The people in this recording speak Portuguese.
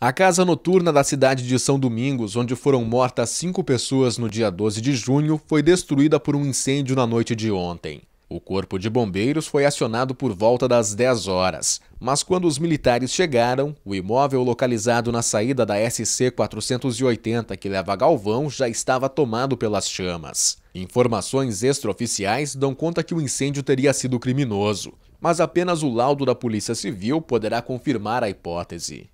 A casa noturna da cidade de São Domingos, onde foram mortas cinco pessoas no dia 12 de junho, foi destruída por um incêndio na noite de ontem. O corpo de bombeiros foi acionado por volta das 10 horas, mas quando os militares chegaram, o imóvel localizado na saída da SC 480 que leva a Galvão já estava tomado pelas chamas. Informações extraoficiais dão conta que o incêndio teria sido criminoso, mas apenas o laudo da Polícia Civil poderá confirmar a hipótese.